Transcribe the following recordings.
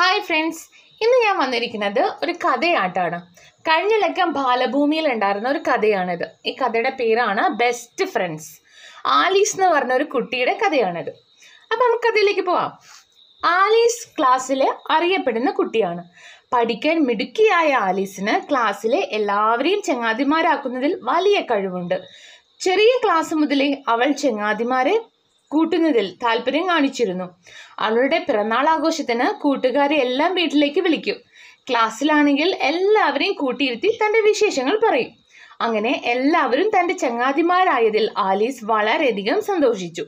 hi friends ഇന്ന് ഞാൻ വന്നിരിക്കുന്നത് ഒരു കഥയാട്ടാണ് കഴിഞ്ഞ ലക്കം ബാലഭൂമിയിൽ ഉണ്ടായിരുന്ന ഒരു കഥയാണിത് ഈ കഥയുടെ പേരാണ് ബെസ്റ്റ് ഫ്രണ്ട്സ് ആലീസ് എന്ന് പറഞ്ഞ ഒരു കുട്ടിയുടെ കഥയാണിത് അപ്പം നമുക്ക് കഥയിലേക്ക് പോവാം ആലീസ് ക്ലാസ്സിലെ അറിയപ്പെടുന്ന കുട്ടിയാണ് പഠിക്കാൻ മിടുക്കിയായ ആലീസിന് ക്ലാസ്സിലെ എല്ലാവരെയും ചങ്ങാതിമാരാക്കുന്നതിൽ വലിയ കഴിവുണ്ട് ചെറിയ ക്ലാസ് മുതലേ അവൾ ചങ്ങാതിമാരെ കൂട്ടുന്നതിൽ താല്പര്യം കാണിച്ചിരുന്നു അവളുടെ പിറന്നാൾ ആഘോഷത്തിന് കൂട്ടുകാരെ എല്ലാം വീട്ടിലേക്ക് വിളിക്കും ക്ലാസ്സിലാണെങ്കിൽ എല്ലാവരെയും കൂട്ടിയിരുത്തി തൻ്റെ വിശേഷങ്ങൾ പറയും അങ്ങനെ എല്ലാവരും തൻ്റെ ചങ്ങാതിമാരായതിൽ ആലീസ് വളരെയധികം സന്തോഷിച്ചു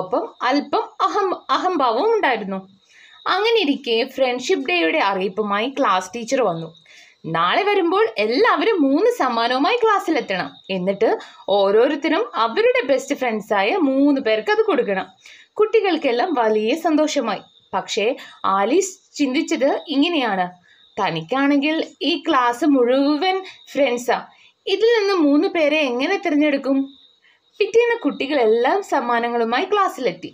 ഒപ്പം അല്പം അഹം അഹംഭാവവും ഉണ്ടായിരുന്നു അങ്ങനെ ഇരിക്കെ ഫ്രണ്ട്ഷിപ്പ് ഡേയുടെ അറിയിപ്പുമായി ക്ലാസ് ടീച്ചർ വന്നു നാളെ വരുമ്പോൾ എല്ലാവരും മൂന്ന് സമ്മാനവുമായി ക്ലാസ്സിലെത്തണം എന്നിട്ട് ഓരോരുത്തരും അവരുടെ ബെസ്റ്റ് ഫ്രണ്ട്സായ മൂന്ന് പേർക്ക് അത് കൊടുക്കണം കുട്ടികൾക്കെല്ലാം വലിയ സന്തോഷമായി പക്ഷേ ആലീസ് ചിന്തിച്ചത് ഇങ്ങനെയാണ് തനിക്കാണെങ്കിൽ ഈ ക്ലാസ് മുഴുവൻ ഫ്രണ്ട്സാ ഇതിൽ നിന്ന് മൂന്ന് പേരെ എങ്ങനെ തിരഞ്ഞെടുക്കും പിറ്റേന്ന് കുട്ടികളെല്ലാം സമ്മാനങ്ങളുമായി ക്ലാസ്സിലെത്തി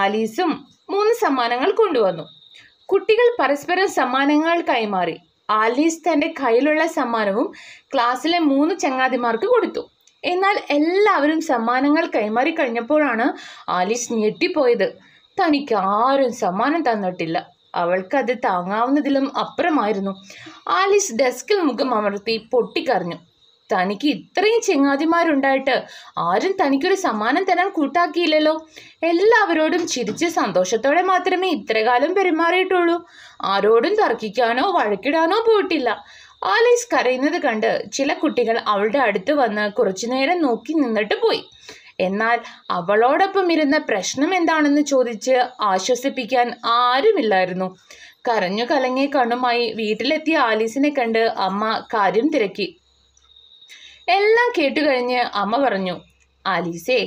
ആലീസും മൂന്ന് സമ്മാനങ്ങൾ കൊണ്ടുവന്നു കുട്ടികൾ പരസ്പരം സമ്മാനങ്ങൾ കൈമാറി ആലീസ് തൻ്റെ കയ്യിലുള്ള സമ്മാനവും ക്ലാസ്സിലെ മൂന്ന് ചങ്ങാതിമാർക്ക് കൊടുത്തു എന്നാൽ എല്ലാവരും സമ്മാനങ്ങൾ കൈമാറി കഴിഞ്ഞപ്പോഴാണ് ആലീസ് ഞെട്ടിപ്പോയത് തനിക്ക് ആരും സമ്മാനം തന്നിട്ടില്ല അവൾക്കത് താങ്ങാവുന്നതിലും അപ്പുറമായിരുന്നു ആലീസ് ഡെസ്കിൽ മുഖം അമർത്തി പൊട്ടിക്കറിഞ്ഞു തനിക്ക് ഇത്രയും ചെങ്ങാതിമാരുണ്ടായിട്ട് ആരും തനിക്കൊരു സമ്മാനം തരാൻ കൂട്ടാക്കിയില്ലല്ലോ എല്ലാവരോടും ചിരിച്ച് സന്തോഷത്തോടെ മാത്രമേ ഇത്രകാലം പെരുമാറിയിട്ടുള്ളൂ ആരോടും തർക്കിക്കാനോ വഴക്കിടാനോ പോയിട്ടില്ല ആലീസ് കരയുന്നത് കണ്ട് ചില കുട്ടികൾ അവളുടെ അടുത്ത് വന്ന് കുറച്ചുനേരം നോക്കി നിന്നിട്ട് പോയി എന്നാൽ അവളോടൊപ്പം ഇരുന്ന പ്രശ്നം എന്താണെന്ന് ചോദിച്ച് ആശ്വസിപ്പിക്കാൻ ആരുമില്ലായിരുന്നു കരഞ്ഞു കലങ്ങിയ കണ്ണുമായി വീട്ടിലെത്തിയ ആലീസിനെ കണ്ട് അമ്മ കാര്യം തിരക്കി എല്ലാം കേട്ടുകഴിഞ്ഞ് അമ്മ പറഞ്ഞു ആലീസേ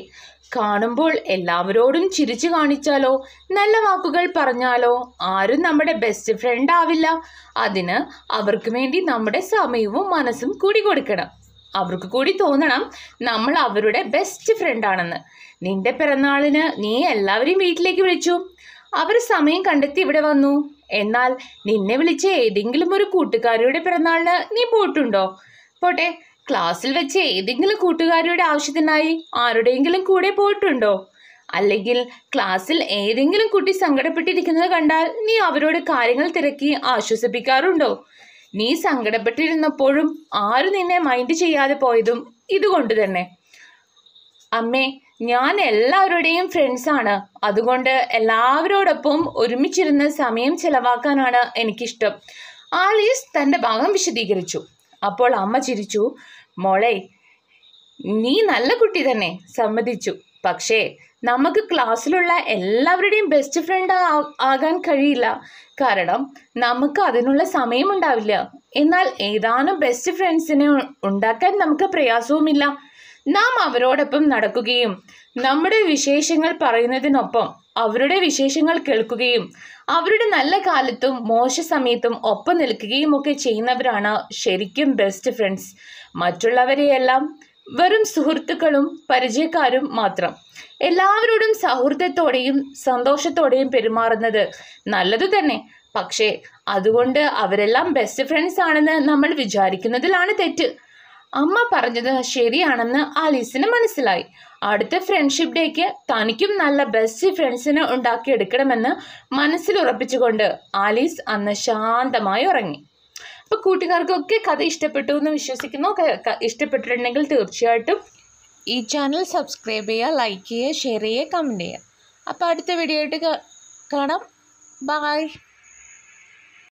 കാണുമ്പോൾ എല്ലാവരോടും ചിരിച്ചു കാണിച്ചാലോ നല്ല വാക്കുകൾ പറഞ്ഞാലോ ആരും നമ്മുടെ ബെസ്റ്റ് ഫ്രണ്ട് ആവില്ല അതിന് അവർക്ക് വേണ്ടി നമ്മുടെ സമയവും മനസ്സും കൂടി കൊടുക്കണം അവർക്ക് കൂടി തോന്നണം നമ്മൾ അവരുടെ ബെസ്റ്റ് ഫ്രണ്ടാണെന്ന് നിന്റെ പിറന്നാളിന് നീ എല്ലാവരെയും വീട്ടിലേക്ക് വിളിച്ചു അവർ സമയം കണ്ടെത്തി ഇവിടെ വന്നു എന്നാൽ നിന്നെ വിളിച്ച ഏതെങ്കിലും ഒരു കൂട്ടുകാരിയുടെ പിറന്നാളിന് നീ പോയിട്ടുണ്ടോ പോട്ടെ ക്ലാസ്സിൽ വെച്ച് ഏതെങ്കിലും കൂട്ടുകാരിയുടെ ആവശ്യത്തിനായി ആരുടെയെങ്കിലും കൂടെ പോയിട്ടുണ്ടോ അല്ലെങ്കിൽ ക്ലാസ്സിൽ ഏതെങ്കിലും കുട്ടി സങ്കടപ്പെട്ടിരിക്കുന്നത് കണ്ടാൽ നീ അവരോട് കാര്യങ്ങൾ തിരക്കി ആശ്വസിപ്പിക്കാറുണ്ടോ നീ സങ്കടപ്പെട്ടിരുന്നപ്പോഴും ആരും നിന്നെ മൈൻഡ് ചെയ്യാതെ പോയതും ഇതുകൊണ്ട് തന്നെ അമ്മേ ഞാൻ എല്ലാവരുടെയും ഫ്രണ്ട്സാണ് അതുകൊണ്ട് എല്ലാവരോടൊപ്പം ഒരുമിച്ചിരുന്ന് സമയം ചെലവാക്കാനാണ് എനിക്കിഷ്ടം ആലീസ് തൻ്റെ ഭാഗം വിശദീകരിച്ചു അപ്പോൾ അമ്മ ചിരിച്ചു മോളെ നീ നല്ല കുട്ടി തന്നെ സമ്മതിച്ചു പക്ഷേ നമുക്ക് ക്ലാസ്സിലുള്ള എല്ലാവരുടെയും ബെസ്റ്റ് ഫ്രണ്ട് ആകാൻ കഴിയില്ല കാരണം നമുക്ക് അതിനുള്ള സമയമുണ്ടാവില്ല എന്നാൽ ഏതാനും ബെസ്റ്റ് ഫ്രണ്ട്സിനെ ഉണ്ടാക്കാൻ നമുക്ക് പ്രയാസവുമില്ല നാം അവരോടൊപ്പം നടക്കുകയും നമ്മുടെ വിശേഷങ്ങൾ പറയുന്നതിനൊപ്പം അവരുടെ വിശേഷങ്ങൾ കേൾക്കുകയും അവരുടെ നല്ല കാലത്തും മോശ സമയത്തും ഒപ്പം നിൽക്കുകയും ഒക്കെ ചെയ്യുന്നവരാണ് ശരിക്കും ബെസ്റ്റ് ഫ്രണ്ട്സ് മറ്റുള്ളവരെയെല്ലാം വെറും സുഹൃത്തുക്കളും പരിചയക്കാരും മാത്രം എല്ലാവരോടും സൗഹൃദത്തോടെയും സന്തോഷത്തോടെയും പെരുമാറുന്നത് നല്ലതു തന്നെ പക്ഷേ അതുകൊണ്ട് അവരെല്ലാം ബെസ്റ്റ് ഫ്രണ്ട്സ് ആണെന്ന് നമ്മൾ വിചാരിക്കുന്നതിലാണ് തെറ്റ് അമ്മ പറഞ്ഞത് ശരിയാണെന്ന് ആലീസിന് മനസ്സിലായി അടുത്ത ഫ്രണ്ട്ഷിപ്പ് ഡേക്ക് തനിക്കും നല്ല ബെസ്റ്റ് ഫ്രണ്ട്സിനെ ഉണ്ടാക്കിയെടുക്കണമെന്ന് മനസ്സിൽ ഉറപ്പിച്ചുകൊണ്ട് ആലീസ് അന്ന് ശാന്തമായി ഉറങ്ങി അപ്പോൾ കൂട്ടുകാർക്കൊക്കെ കഥ ഇഷ്ടപ്പെട്ടു എന്ന് വിശ്വസിക്കുന്നു ഇഷ്ടപ്പെട്ടിട്ടുണ്ടെങ്കിൽ തീർച്ചയായിട്ടും ഈ ചാനൽ സബ്സ്ക്രൈബ് ചെയ്യുക ലൈക്ക് ചെയ്യുക ഷെയർ ചെയ്യുക കമൻറ്റ് ചെയ്യുക അപ്പോൾ അടുത്ത വീഡിയോ ആയിട്ട് കാണാം ബൈ